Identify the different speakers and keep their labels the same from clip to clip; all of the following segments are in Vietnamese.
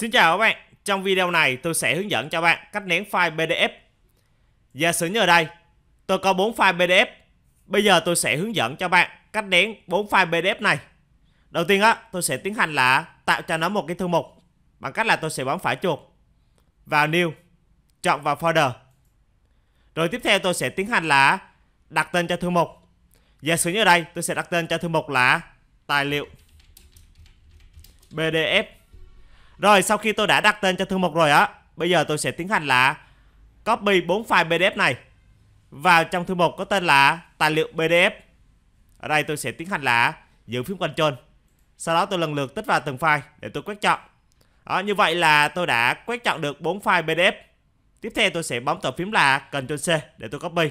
Speaker 1: Xin chào các bạn, trong video này tôi sẽ hướng dẫn cho bạn cách nén file PDF. Giả sử như ở đây, tôi có 4 file PDF. Bây giờ tôi sẽ hướng dẫn cho bạn cách nén 4 file PDF này. Đầu tiên á, tôi sẽ tiến hành là tạo cho nó một cái thư mục bằng cách là tôi sẽ bấm phải chuột vào new, chọn vào folder. Rồi tiếp theo tôi sẽ tiến hành là đặt tên cho thư mục. Giả sử như ở đây, tôi sẽ đặt tên cho thư mục là tài liệu PDF rồi sau khi tôi đã đặt tên cho thư mục rồi á Bây giờ tôi sẽ tiến hành là Copy 4 file PDF này Vào trong thư mục có tên là tài liệu PDF Ở đây tôi sẽ tiến hành là giữ phím Ctrl Sau đó tôi lần lượt tích vào từng file để tôi quét chọn đó, Như vậy là tôi đã quét chọn được 4 file PDF Tiếp theo tôi sẽ bấm tờ phím là Ctrl C để tôi copy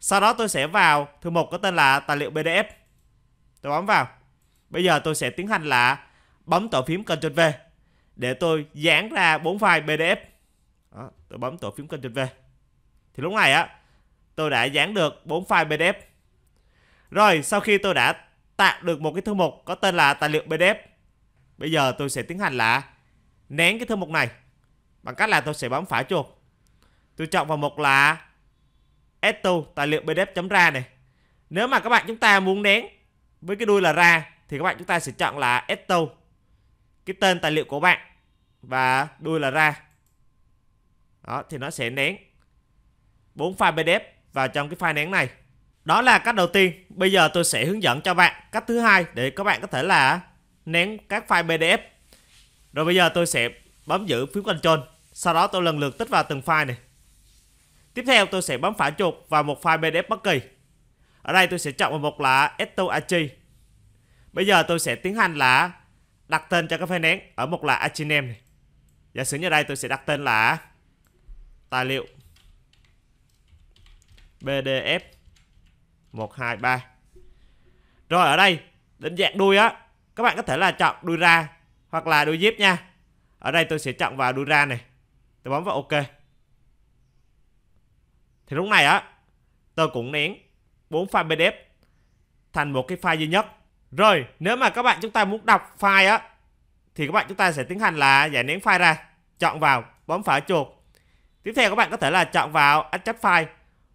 Speaker 1: Sau đó tôi sẽ vào thư mục có tên là tài liệu PDF Tôi bấm vào Bây giờ tôi sẽ tiến hành là bấm tổ phím Ctrl V để tôi dán ra bốn file pdf đó, tôi bấm tổ phím ctrl v thì lúc này á tôi đã dán được bốn file pdf rồi sau khi tôi đã tạo được một cái thư mục có tên là tài liệu pdf bây giờ tôi sẽ tiến hành là nén cái thư mục này bằng cách là tôi sẽ bấm phải chuột tôi chọn vào mục là S2 tài liệu pdf ra này nếu mà các bạn chúng ta muốn nén với cái đuôi là ra thì các bạn chúng ta sẽ chọn là S2 cái tên tài liệu của bạn và đuôi là ra đó thì nó sẽ nén bốn file pdf vào trong cái file nén này đó là cách đầu tiên bây giờ tôi sẽ hướng dẫn cho bạn cách thứ hai để các bạn có thể là nén các file pdf rồi bây giờ tôi sẽ bấm giữ phím control sau đó tôi lần lượt tích vào từng file này tiếp theo tôi sẽ bấm phải chuột vào một file pdf bất kỳ ở đây tôi sẽ chọn một là Esto bây giờ tôi sẽ tiến hành là đặt tên cho cái file nén ở một là Archie name này giả sử như đây tôi sẽ đặt tên là tài liệu pdf 123 rồi ở đây định dạng đuôi á các bạn có thể là chọn đuôi ra hoặc là đuôi zip nha ở đây tôi sẽ chọn vào đuôi ra này tôi bấm vào ok thì lúc này á tôi cũng nén 4 file pdf thành một cái file duy nhất rồi nếu mà các bạn chúng ta muốn đọc file á thì các bạn chúng ta sẽ tiến hành là giải nén file ra chọn vào, bấm phải chuột. Tiếp theo các bạn có thể là chọn vào Accept File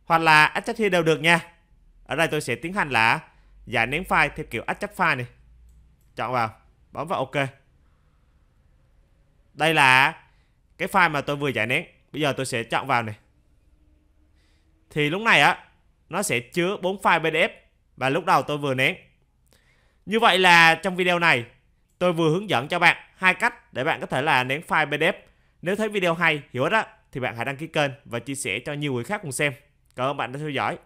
Speaker 1: hoặc là Accept Here đều được nha. Ở đây tôi sẽ tiến hành là giải nén file theo kiểu Accept File này. Chọn vào, bấm vào OK. Đây là cái file mà tôi vừa giải nén. Bây giờ tôi sẽ chọn vào này. Thì lúc này á, nó sẽ chứa 4 file PDF và lúc đầu tôi vừa nén. Như vậy là trong video này, tôi vừa hướng dẫn cho bạn hai cách để bạn có thể là nén file PDF nếu thấy video hay, hữu ích á, thì bạn hãy đăng ký kênh và chia sẻ cho nhiều người khác cùng xem. Cảm ơn bạn đã theo dõi.